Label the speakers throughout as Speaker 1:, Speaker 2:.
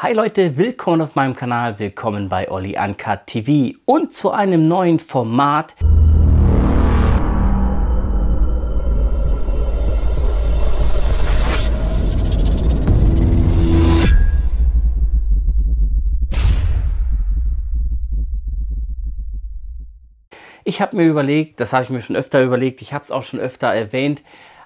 Speaker 1: Hi Leute, willkommen auf meinem Kanal, willkommen bei Olli Uncut TV und zu einem neuen Format. Ich habe mir überlegt, das habe ich mir schon öfter überlegt, ich habe es auch schon öfter erwähnt,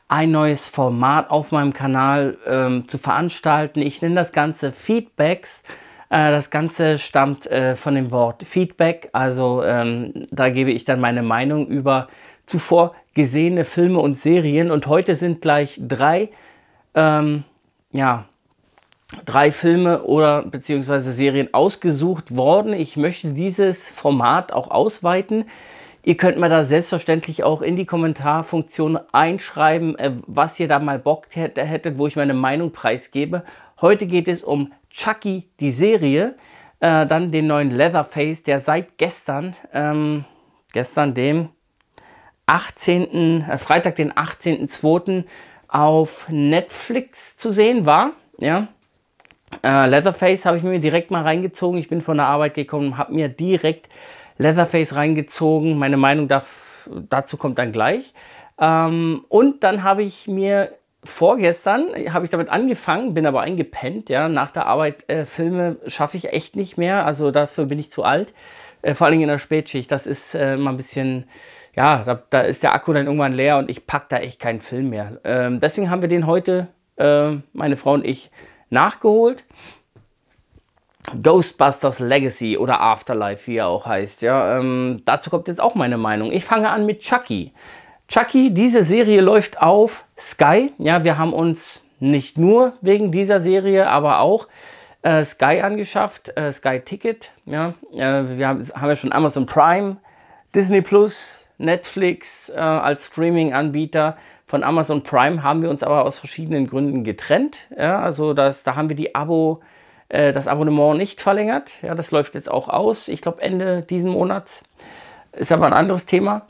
Speaker 1: ein neues Format auf meinem Kanal ähm, zu veranstalten. Ich nenne das Ganze Feedbacks. Äh, das Ganze stammt äh, von dem Wort Feedback, also ähm, da gebe ich dann meine Meinung über zuvor gesehene Filme und Serien. Und heute sind gleich drei, ähm, ja, drei Filme oder beziehungsweise Serien ausgesucht worden. Ich möchte dieses Format auch ausweiten. Ihr könnt mir da selbstverständlich auch in die Kommentarfunktion einschreiben, äh, was ihr da mal Bock hättet, wo ich meine Meinung preisgebe. Heute geht es um Chucky, die Serie, äh, dann den neuen Leatherface, der seit gestern, ähm, gestern dem 18., äh, Freitag den 18.02. auf Netflix zu sehen war. Ja, äh, Leatherface habe ich mir direkt mal reingezogen. Ich bin von der Arbeit gekommen, und habe mir direkt Leatherface reingezogen. Meine Meinung da, dazu kommt dann gleich. Ähm, und dann habe ich mir vorgestern, habe ich damit angefangen, bin aber eingepennt. Ja, nach der Arbeit äh, Filme schaffe ich echt nicht mehr. Also dafür bin ich zu alt. Äh, vor allem in der Spätschicht. Das ist äh, mal ein bisschen ja, da, da, ist der Akku dann irgendwann leer und ich packe da echt keinen Film mehr. Ähm, deswegen haben wir den heute, äh, meine Frau und ich, nachgeholt. Ghostbusters Legacy oder Afterlife, wie er auch heißt. Ja, ähm, dazu kommt jetzt auch meine Meinung. Ich fange an mit Chucky. Chucky, diese Serie läuft auf Sky. Ja, wir haben uns nicht nur wegen dieser Serie, aber auch äh, Sky angeschafft, äh, Sky Ticket. Ja, äh, wir haben, haben ja schon Amazon Prime, Disney Plus, Netflix äh, als Streaming-Anbieter. Von Amazon Prime haben wir uns aber aus verschiedenen Gründen getrennt. Ja, also das, da haben wir die Abo- äh, das Abonnement nicht verlängert. Ja, das läuft jetzt auch aus. Ich glaube Ende diesen Monats. Ist aber ein anderes Thema.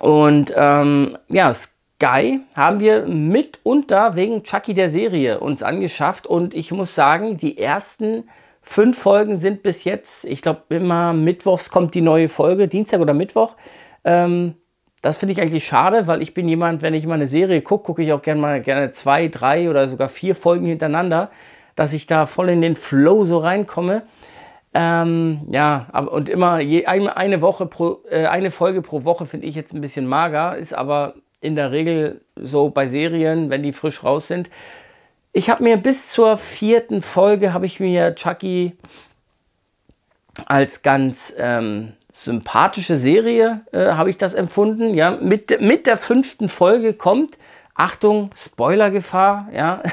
Speaker 1: Und ähm, ja, Sky haben wir mitunter wegen Chucky der Serie uns angeschafft. Und ich muss sagen, die ersten fünf Folgen sind bis jetzt, ich glaube immer mittwochs kommt die neue Folge, Dienstag oder Mittwoch. Ähm, das finde ich eigentlich schade, weil ich bin jemand, wenn ich mal eine Serie gucke, gucke ich auch gerne mal gerne zwei, drei oder sogar vier Folgen hintereinander dass ich da voll in den Flow so reinkomme. Ähm, ja, und immer je, eine, Woche pro, äh, eine Folge pro Woche finde ich jetzt ein bisschen mager, ist aber in der Regel so bei Serien, wenn die frisch raus sind. Ich habe mir bis zur vierten Folge, habe ich mir Chucky als ganz ähm, sympathische Serie, äh, habe ich das empfunden. Ja, mit, mit der fünften Folge kommt, Achtung, Spoilergefahr, ja,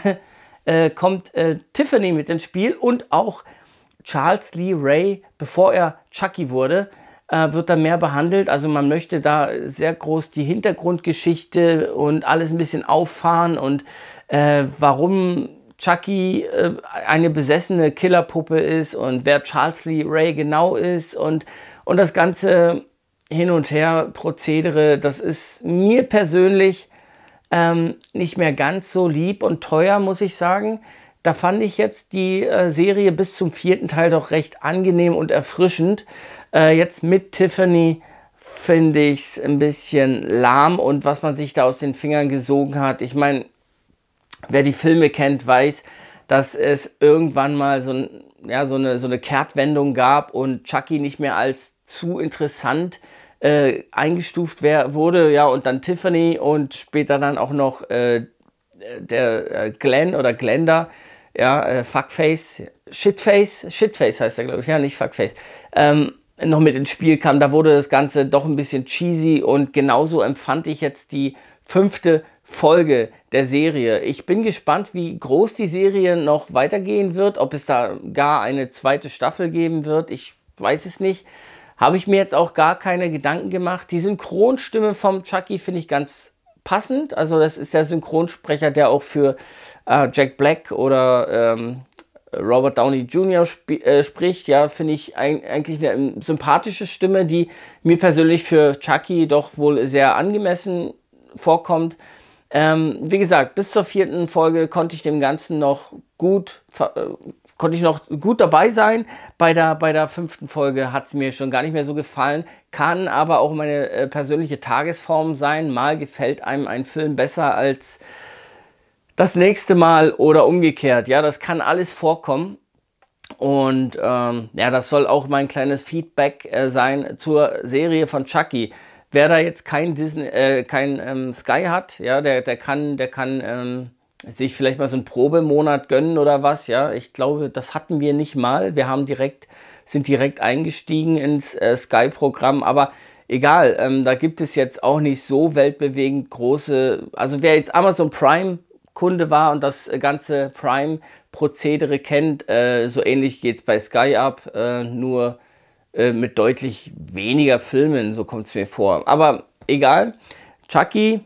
Speaker 1: äh, kommt äh, Tiffany mit ins Spiel und auch Charles Lee Ray, bevor er Chucky wurde, äh, wird da mehr behandelt. Also man möchte da sehr groß die Hintergrundgeschichte und alles ein bisschen auffahren und äh, warum Chucky äh, eine besessene Killerpuppe ist und wer Charles Lee Ray genau ist und, und das ganze Hin- und Her-Prozedere, das ist mir persönlich ähm, nicht mehr ganz so lieb und teuer, muss ich sagen. Da fand ich jetzt die äh, Serie bis zum vierten Teil doch recht angenehm und erfrischend. Äh, jetzt mit Tiffany finde ich es ein bisschen lahm und was man sich da aus den Fingern gesogen hat. Ich meine, wer die Filme kennt, weiß, dass es irgendwann mal so, ein, ja, so, eine, so eine Kehrtwendung gab und Chucky nicht mehr als zu interessant äh, äh, eingestuft wär, wurde, ja, und dann Tiffany und später dann auch noch äh, der äh, Glenn oder Glenda, ja, äh, Fuckface, Shitface, Shitface heißt er, glaube ich, ja, nicht Fuckface, ähm, noch mit ins Spiel kam. Da wurde das Ganze doch ein bisschen cheesy und genauso empfand ich jetzt die fünfte Folge der Serie. Ich bin gespannt, wie groß die Serie noch weitergehen wird, ob es da gar eine zweite Staffel geben wird. Ich weiß es nicht. Habe ich mir jetzt auch gar keine Gedanken gemacht. Die Synchronstimme vom Chucky finde ich ganz passend. Also das ist der Synchronsprecher, der auch für äh, Jack Black oder ähm, Robert Downey Jr. Sp äh, spricht. Ja, finde ich ein, eigentlich eine sympathische Stimme, die mir persönlich für Chucky doch wohl sehr angemessen vorkommt. Ähm, wie gesagt, bis zur vierten Folge konnte ich dem Ganzen noch gut konnte ich noch gut dabei sein. Bei der, bei der fünften Folge hat es mir schon gar nicht mehr so gefallen. Kann aber auch meine äh, persönliche Tagesform sein. Mal gefällt einem ein Film besser als das nächste Mal oder umgekehrt. Ja, das kann alles vorkommen. Und ähm, ja, das soll auch mein kleines Feedback äh, sein zur Serie von Chucky. Wer da jetzt kein Disney, äh, kein ähm, Sky hat, ja, der, der kann, der kann ähm, sich vielleicht mal so einen Probemonat gönnen oder was, ja. Ich glaube, das hatten wir nicht mal. Wir haben direkt, sind direkt eingestiegen ins äh, Sky-Programm, aber egal, ähm, da gibt es jetzt auch nicht so weltbewegend große, also wer jetzt Amazon Prime Kunde war und das äh, ganze Prime-Prozedere kennt, äh, so ähnlich geht es bei Sky ab, äh, nur äh, mit deutlich weniger Filmen, so kommt es mir vor. Aber egal, Chucky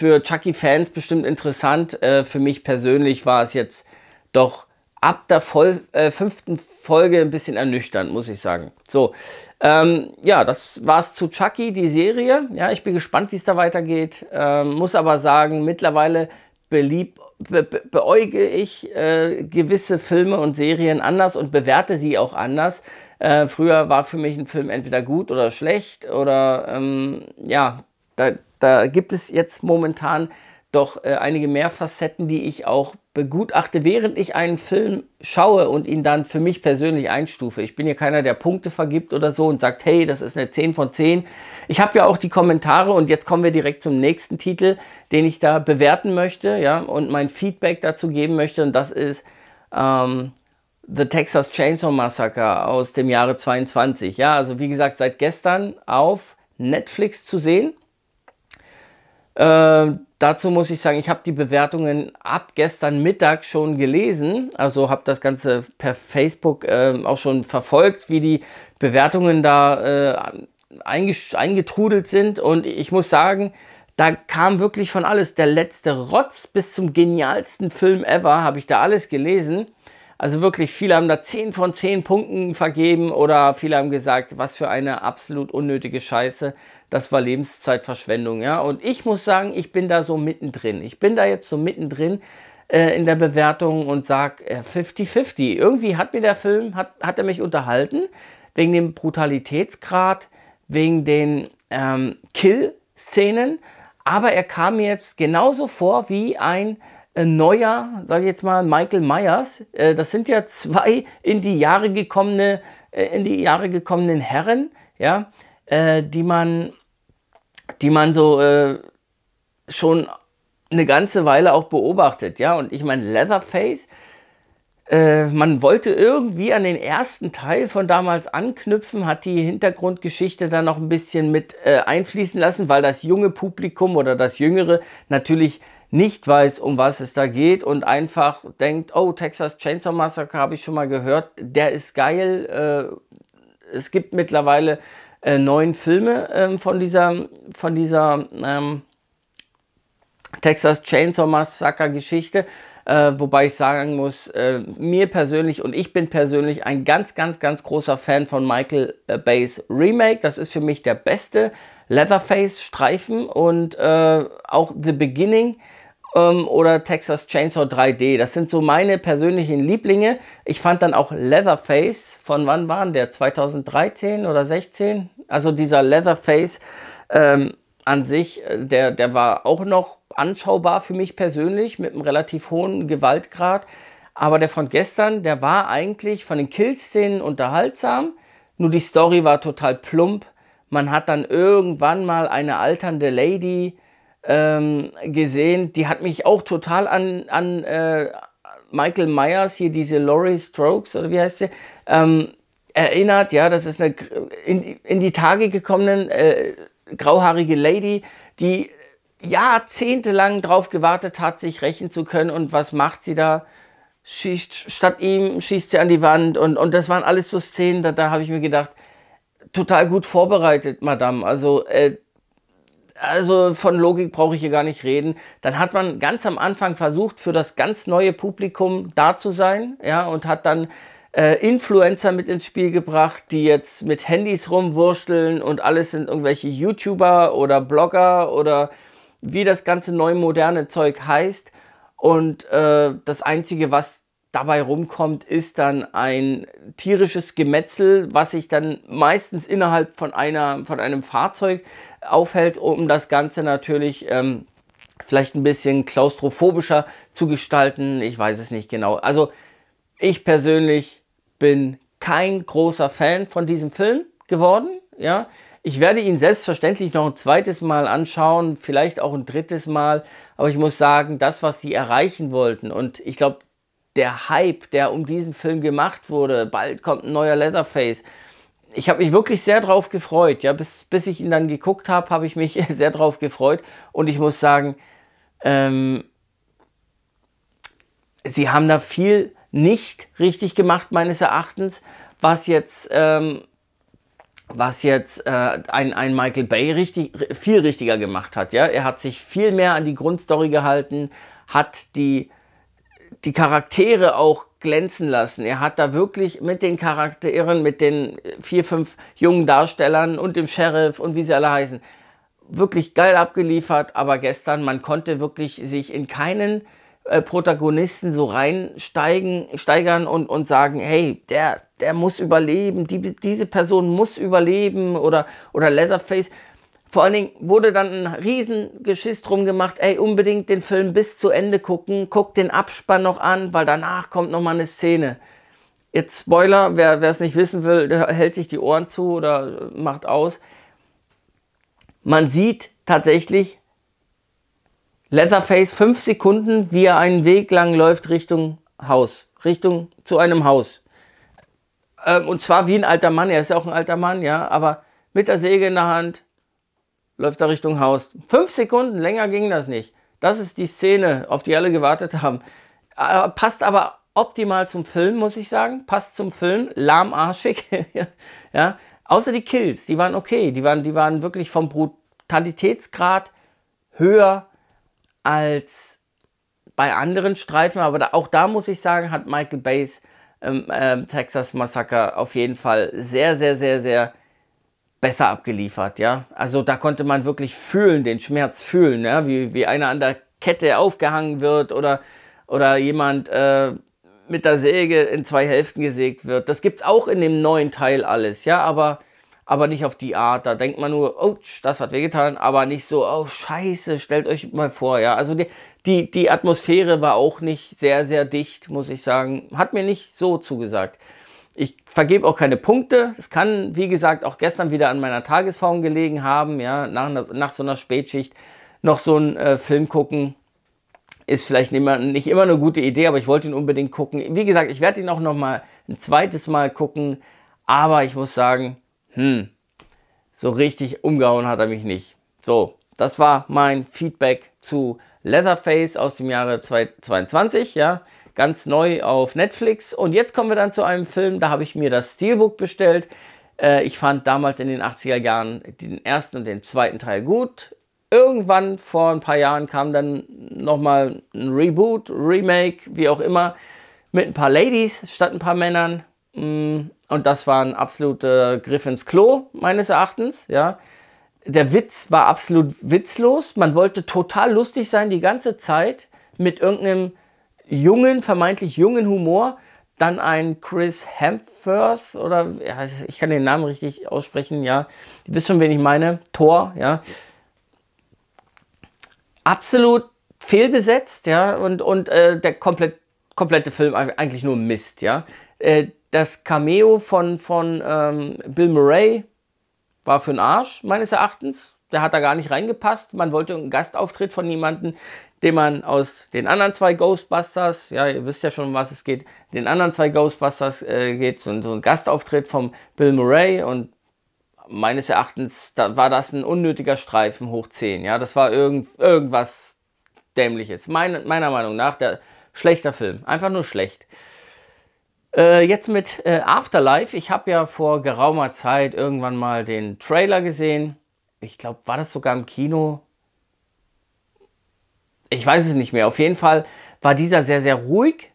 Speaker 1: für Chucky-Fans bestimmt interessant. Äh, für mich persönlich war es jetzt doch ab der Vol äh, fünften Folge ein bisschen ernüchternd, muss ich sagen. So, ähm, ja, das war's zu Chucky, die Serie. Ja, ich bin gespannt, wie es da weitergeht. Ähm, muss aber sagen, mittlerweile belieb, be, beäuge ich äh, gewisse Filme und Serien anders und bewerte sie auch anders. Äh, früher war für mich ein Film entweder gut oder schlecht oder ähm, ja, da, da gibt es jetzt momentan doch äh, einige mehr Facetten, die ich auch begutachte, während ich einen Film schaue und ihn dann für mich persönlich einstufe. Ich bin ja keiner, der Punkte vergibt oder so und sagt, hey, das ist eine 10 von 10. Ich habe ja auch die Kommentare und jetzt kommen wir direkt zum nächsten Titel, den ich da bewerten möchte, ja, und mein Feedback dazu geben möchte und das ist ähm, The Texas Chainsaw Massacre aus dem Jahre 22. Ja, also wie gesagt, seit gestern auf Netflix zu sehen. Äh, dazu muss ich sagen, ich habe die Bewertungen ab gestern Mittag schon gelesen, also habe das Ganze per Facebook äh, auch schon verfolgt, wie die Bewertungen da äh, eingetrudelt sind. Und ich muss sagen, da kam wirklich von alles. Der letzte Rotz bis zum genialsten Film ever, habe ich da alles gelesen. Also wirklich, viele haben da 10 von 10 Punkten vergeben oder viele haben gesagt, was für eine absolut unnötige Scheiße. Das war Lebenszeitverschwendung, ja. Und ich muss sagen, ich bin da so mittendrin. Ich bin da jetzt so mittendrin äh, in der Bewertung und sage 50-50. Äh, Irgendwie hat mir der Film, hat, hat er mich unterhalten, wegen dem Brutalitätsgrad, wegen den ähm, Kill-Szenen. Aber er kam mir jetzt genauso vor wie ein äh, neuer, sage ich jetzt mal, Michael Myers. Äh, das sind ja zwei in die Jahre gekommene, äh, in die Jahre gekommenen Herren, ja, die man, die man so schon eine ganze Weile auch beobachtet, ja. Und ich meine, Leatherface, man wollte irgendwie an den ersten Teil von damals anknüpfen, hat die Hintergrundgeschichte dann noch ein bisschen mit einfließen lassen, weil das junge Publikum oder das jüngere natürlich nicht weiß, um was es da geht und einfach denkt, oh, Texas Chainsaw Massacre habe ich schon mal gehört, der ist geil. Äh, es gibt mittlerweile äh, neun Filme äh, von dieser, von dieser ähm, Texas Chainsaw Massacre Geschichte. Äh, wobei ich sagen muss, äh, mir persönlich und ich bin persönlich ein ganz, ganz, ganz großer Fan von Michael äh, Bay's Remake. Das ist für mich der beste Leatherface-Streifen und äh, auch The Beginning ähm, oder Texas Chainsaw 3D. Das sind so meine persönlichen Lieblinge. Ich fand dann auch Leatherface, von wann waren der? 2013 oder 16? Also dieser Leatherface ähm, an sich, äh, der, der war auch noch anschaubar für mich persönlich mit einem relativ hohen Gewaltgrad. Aber der von gestern, der war eigentlich von den Killszenen unterhaltsam. Nur die Story war total plump. Man hat dann irgendwann mal eine alternde Lady, ähm, gesehen, die hat mich auch total an, an äh, Michael Myers, hier diese Laurie Strokes oder wie heißt sie, ähm, erinnert. Ja, das ist eine in, in die Tage gekommenen äh, grauhaarige Lady, die jahrzehntelang drauf gewartet hat, sich rächen zu können. Und was macht sie da? Schießt, statt ihm schießt sie an die Wand. Und, und das waren alles so Szenen, da, da habe ich mir gedacht, total gut vorbereitet, Madame. Also äh, also von Logik brauche ich hier gar nicht reden. Dann hat man ganz am Anfang versucht, für das ganz neue Publikum da zu sein, ja, und hat dann äh, Influencer mit ins Spiel gebracht, die jetzt mit Handys rumwurschteln und alles sind irgendwelche YouTuber oder Blogger oder wie das ganze neu moderne Zeug heißt. Und äh, das Einzige, was dabei rumkommt, ist dann ein tierisches Gemetzel, was sich dann meistens innerhalb von, einer, von einem Fahrzeug aufhält, um das Ganze natürlich ähm, vielleicht ein bisschen klaustrophobischer zu gestalten. Ich weiß es nicht genau. Also ich persönlich bin kein großer Fan von diesem Film geworden. Ja, ich werde ihn selbstverständlich noch ein zweites Mal anschauen, vielleicht auch ein drittes Mal. Aber ich muss sagen, das, was sie erreichen wollten, und ich glaube, der Hype, der um diesen Film gemacht wurde, bald kommt ein neuer Leatherface, ich habe mich wirklich sehr drauf gefreut. Ja, bis, bis ich ihn dann geguckt habe, habe ich mich sehr drauf gefreut. Und ich muss sagen, ähm, sie haben da viel nicht richtig gemacht, meines Erachtens, was jetzt, ähm, was jetzt äh, ein, ein Michael Bay richtig, viel richtiger gemacht hat. Ja? Er hat sich viel mehr an die Grundstory gehalten, hat die die Charaktere auch glänzen lassen. Er hat da wirklich mit den Charakteren, mit den äh, vier, fünf jungen Darstellern und dem Sheriff und wie sie alle heißen, wirklich geil abgeliefert. Aber gestern, man konnte wirklich sich in keinen äh, Protagonisten so reinsteigen, steigern und, und sagen, hey, der, der muss überleben, die, diese Person muss überleben oder, oder Leatherface. Vor allen Dingen wurde dann ein Riesengeschiss drum gemacht, ey, unbedingt den Film bis zu Ende gucken, guck den Abspann noch an, weil danach kommt nochmal eine Szene. Jetzt Spoiler, wer es nicht wissen will, der hält sich die Ohren zu oder macht aus. Man sieht tatsächlich Leatherface fünf Sekunden, wie er einen Weg lang läuft Richtung Haus, Richtung zu einem Haus. Ähm, und zwar wie ein alter Mann, er ist ja auch ein alter Mann, ja, aber mit der Säge in der Hand, läuft er Richtung Haus. Fünf Sekunden länger ging das nicht. Das ist die Szene, auf die alle gewartet haben. Äh, passt aber optimal zum Film, muss ich sagen. Passt zum Film, lahmarschig. ja. Außer die Kills, die waren okay. Die waren, die waren wirklich vom Brutalitätsgrad höher als bei anderen Streifen. Aber da, auch da muss ich sagen, hat Michael Bays ähm, äh, Texas Massacre auf jeden Fall sehr, sehr, sehr, sehr besser abgeliefert, ja. Also da konnte man wirklich fühlen, den Schmerz fühlen, ja? wie, wie einer an der Kette aufgehangen wird oder, oder jemand äh, mit der Säge in zwei Hälften gesägt wird. Das gibt es auch in dem neuen Teil alles, ja, aber, aber nicht auf die Art. Da denkt man nur, oh, das hat wehgetan, aber nicht so, oh, scheiße, stellt euch mal vor, ja. Also die, die, die Atmosphäre war auch nicht sehr, sehr dicht, muss ich sagen. Hat mir nicht so zugesagt. Ich vergebe auch keine Punkte. Es kann, wie gesagt, auch gestern wieder an meiner Tagesform gelegen haben. Ja, nach, nach so einer Spätschicht noch so einen äh, Film gucken ist vielleicht nicht immer, nicht immer eine gute Idee, aber ich wollte ihn unbedingt gucken. Wie gesagt, ich werde ihn auch noch mal ein zweites Mal gucken, aber ich muss sagen, hm, so richtig umgehauen hat er mich nicht. So, das war mein Feedback zu Leatherface aus dem Jahre 2022, ja ganz neu auf Netflix. Und jetzt kommen wir dann zu einem Film, da habe ich mir das Steelbook bestellt. Äh, ich fand damals in den 80er Jahren den ersten und den zweiten Teil gut. Irgendwann vor ein paar Jahren kam dann nochmal ein Reboot, Remake, wie auch immer, mit ein paar Ladies statt ein paar Männern. Mm, und das war ein absoluter Griff ins Klo, meines Erachtens. Ja. Der Witz war absolut witzlos. Man wollte total lustig sein die ganze Zeit mit irgendeinem jungen, vermeintlich jungen Humor, dann ein Chris Hemsworth oder ja, ich kann den Namen richtig aussprechen, ja. Ihr wisst schon, wen ich meine. Thor, ja. Absolut fehlbesetzt, ja, und, und äh, der komplett, komplette Film eigentlich nur Mist, ja. Äh, das Cameo von, von ähm, Bill Murray war für den Arsch, meines Erachtens. Der hat da gar nicht reingepasst. Man wollte einen Gastauftritt von jemandem, den man aus den anderen zwei Ghostbusters, ja, ihr wisst ja schon, um was es geht, den anderen zwei Ghostbusters äh, geht, so, so ein Gastauftritt von Bill Murray und meines Erachtens da war das ein unnötiger Streifen hoch 10. Ja, das war irgend, irgendwas Dämliches. Meine, meiner Meinung nach, der schlechter Film. Einfach nur schlecht. Äh, jetzt mit äh, Afterlife. Ich habe ja vor geraumer Zeit irgendwann mal den Trailer gesehen. Ich glaube, war das sogar im Kino? ich weiß es nicht mehr. Auf jeden Fall war dieser sehr, sehr ruhig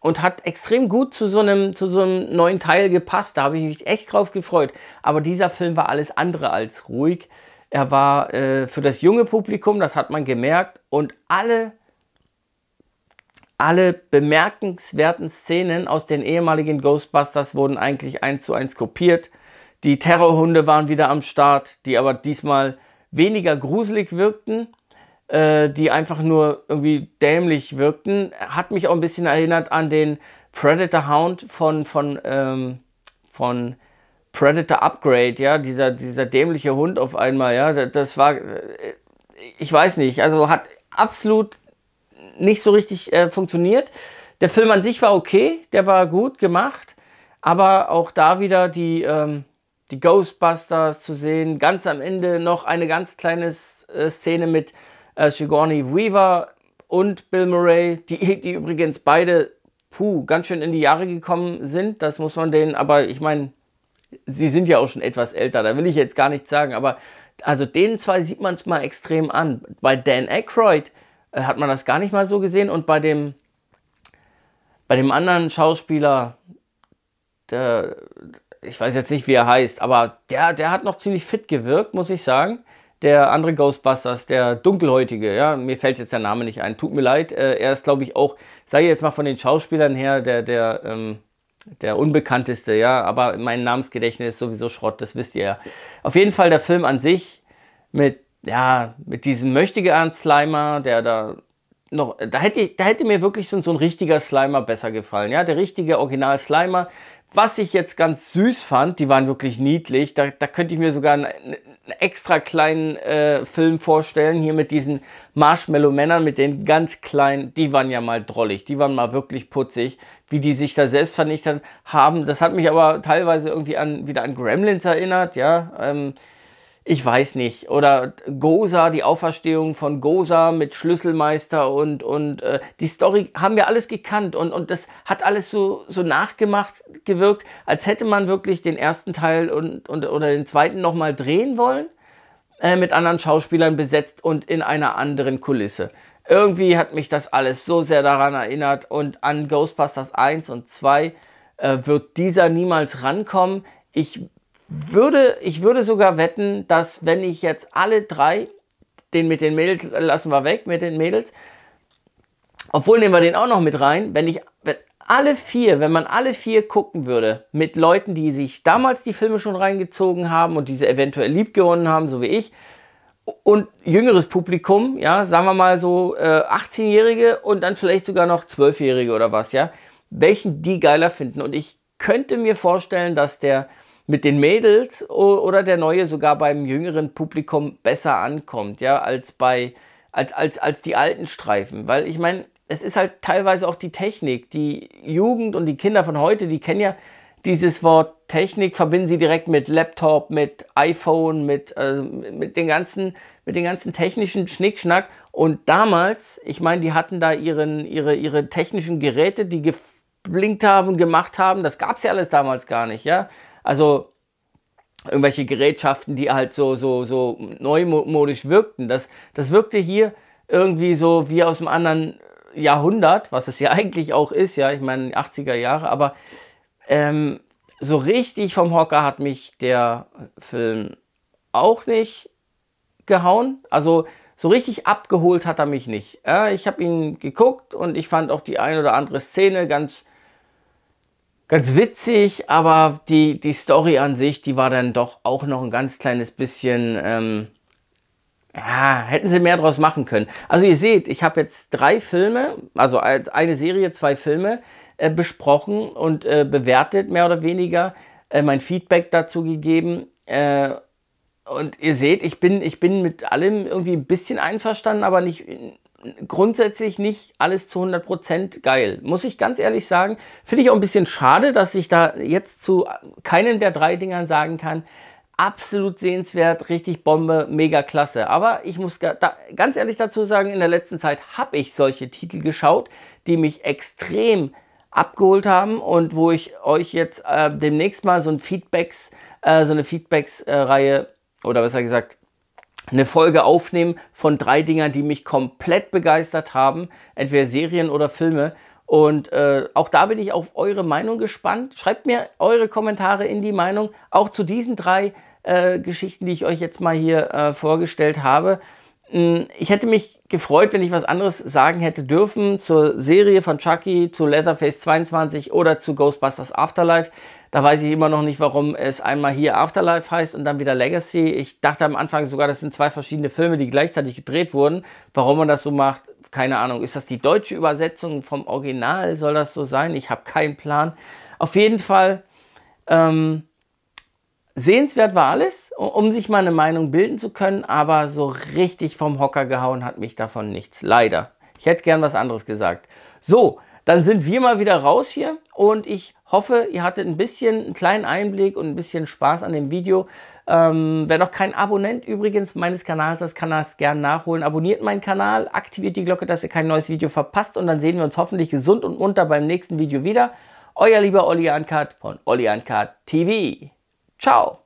Speaker 1: und hat extrem gut zu so einem, zu so einem neuen Teil gepasst. Da habe ich mich echt drauf gefreut. Aber dieser Film war alles andere als ruhig. Er war äh, für das junge Publikum, das hat man gemerkt. Und alle, alle bemerkenswerten Szenen aus den ehemaligen Ghostbusters wurden eigentlich eins zu eins kopiert. Die Terrorhunde waren wieder am Start, die aber diesmal weniger gruselig wirkten äh, die einfach nur irgendwie dämlich wirkten. Hat mich auch ein bisschen erinnert an den Predator Hound von, von, ähm, von Predator Upgrade, ja, dieser, dieser dämliche Hund auf einmal, ja, das war, äh, ich weiß nicht, also hat absolut nicht so richtig äh, funktioniert. Der Film an sich war okay, der war gut gemacht, aber auch da wieder die, ähm, die Ghostbusters zu sehen, ganz am Ende noch eine ganz kleine äh, Szene mit äh, Sigourney Weaver und Bill Murray, die, die übrigens beide puh, ganz schön in die Jahre gekommen sind. Das muss man denen, aber ich meine, sie sind ja auch schon etwas älter, da will ich jetzt gar nichts sagen, aber also denen zwei sieht man es mal extrem an. Bei Dan Aykroyd äh, hat man das gar nicht mal so gesehen und bei dem, bei dem anderen Schauspieler, der, ich weiß jetzt nicht, wie er heißt, aber der, der hat noch ziemlich fit gewirkt, muss ich sagen der andere Ghostbusters, der Dunkelhäutige, ja, mir fällt jetzt der Name nicht ein, tut mir leid, äh, er ist, glaube ich, auch, sei jetzt mal von den Schauspielern her, der, der, ähm, der unbekannteste, ja, aber mein Namensgedächtnis ist sowieso Schrott, das wisst ihr ja. Auf jeden Fall der Film an sich mit, ja, mit diesem möchtegern Slimer, der da noch, da hätte, da hätte mir wirklich so, so ein richtiger Slimer besser gefallen, ja, der richtige Original Slimer, was ich jetzt ganz süß fand, die waren wirklich niedlich, da, da könnte ich mir sogar einen, einen extra kleinen äh, Film vorstellen, hier mit diesen Marshmallow-Männern, mit den ganz kleinen, die waren ja mal drollig, die waren mal wirklich putzig, wie die sich da selbst vernichtet haben. Das hat mich aber teilweise irgendwie an, wieder an Gremlins erinnert, ja. Ähm, ich weiß nicht, oder Gosa, die Auferstehung von Gosa mit Schlüsselmeister und, und äh, die Story haben wir alles gekannt und, und das hat alles so, so nachgemacht gewirkt, als hätte man wirklich den ersten Teil und, und, oder den zweiten nochmal drehen wollen, äh, mit anderen Schauspielern besetzt und in einer anderen Kulisse. Irgendwie hat mich das alles so sehr daran erinnert und an Ghostbusters 1 und 2 äh, wird dieser niemals rankommen. Ich würde, ich würde sogar wetten, dass wenn ich jetzt alle drei, den mit den Mädels lassen wir weg, mit den Mädels, obwohl nehmen wir den auch noch mit rein, wenn ich, wenn alle vier, wenn man alle vier gucken würde, mit Leuten, die sich damals die Filme schon reingezogen haben und diese eventuell lieb gewonnen haben, so wie ich, und jüngeres Publikum, ja, sagen wir mal so äh, 18-Jährige und dann vielleicht sogar noch 12-Jährige oder was, ja, welchen die geiler finden. Und ich könnte mir vorstellen, dass der mit den Mädels oder der neue sogar beim jüngeren Publikum besser ankommt, ja, als bei als, als, als die alten Streifen. Weil ich meine, es ist halt teilweise auch die Technik. Die Jugend und die Kinder von heute, die kennen ja dieses Wort Technik, verbinden sie direkt mit Laptop, mit iPhone, mit, also mit, den, ganzen, mit den ganzen technischen Schnickschnack. Und damals, ich meine, die hatten da ihren, ihre, ihre technischen Geräte, die geblinkt haben gemacht haben. Das gab es ja alles damals gar nicht, ja. Also irgendwelche Gerätschaften, die halt so, so, so neumodisch wirkten. Das, das wirkte hier irgendwie so wie aus einem anderen Jahrhundert, was es ja eigentlich auch ist, ja, ich meine 80er Jahre, aber ähm, so richtig vom Hocker hat mich der Film auch nicht gehauen. Also so richtig abgeholt hat er mich nicht. Äh, ich habe ihn geguckt und ich fand auch die ein oder andere Szene ganz ganz witzig, aber die, die Story an sich, die war dann doch auch noch ein ganz kleines bisschen, ähm, ja, hätten sie mehr draus machen können. Also ihr seht, ich habe jetzt drei Filme, also eine Serie, zwei Filme äh, besprochen und äh, bewertet, mehr oder weniger, äh, mein Feedback dazu gegeben. Äh, und ihr seht, ich bin, ich bin mit allem irgendwie ein bisschen einverstanden, aber nicht grundsätzlich nicht alles zu 100% geil. Muss ich ganz ehrlich sagen, finde ich auch ein bisschen schade, dass ich da jetzt zu keinen der drei Dingern sagen kann, absolut sehenswert, richtig Bombe, mega klasse. Aber ich muss da, ganz ehrlich dazu sagen, in der letzten Zeit habe ich solche Titel geschaut, die mich extrem abgeholt haben und wo ich euch jetzt äh, demnächst mal so ein Feedbacks, äh, so eine Feedbacks-Reihe äh, oder besser gesagt eine Folge aufnehmen von drei Dingern, die mich komplett begeistert haben, entweder Serien oder Filme. Und äh, auch da bin ich auf eure Meinung gespannt. Schreibt mir eure Kommentare in die Meinung, auch zu diesen drei äh, Geschichten, die ich euch jetzt mal hier äh, vorgestellt habe. Hm, ich hätte mich gefreut, wenn ich was anderes sagen hätte dürfen zur Serie von Chucky, zu Leatherface 22 oder zu Ghostbusters Afterlife. Da weiß ich immer noch nicht, warum es einmal hier Afterlife heißt und dann wieder Legacy. Ich dachte am Anfang sogar, das sind zwei verschiedene Filme, die gleichzeitig gedreht wurden. Warum man das so macht, keine Ahnung. Ist das die deutsche Übersetzung vom Original? Soll das so sein? Ich habe keinen Plan. Auf jeden Fall. Ähm, sehenswert war alles, um sich mal eine Meinung bilden zu können, aber so richtig vom Hocker gehauen hat mich davon nichts. Leider. Ich hätte gern was anderes gesagt. So, dann sind wir mal wieder raus hier und ich Hoffe, ihr hattet ein bisschen einen kleinen Einblick und ein bisschen Spaß an dem Video. Ähm, wer noch kein Abonnent übrigens meines Kanals ist, kann das gerne nachholen. Abonniert meinen Kanal, aktiviert die Glocke, dass ihr kein neues Video verpasst und dann sehen wir uns hoffentlich gesund und munter beim nächsten Video wieder. Euer lieber Olli Ankart von Olli Ankart TV. Ciao!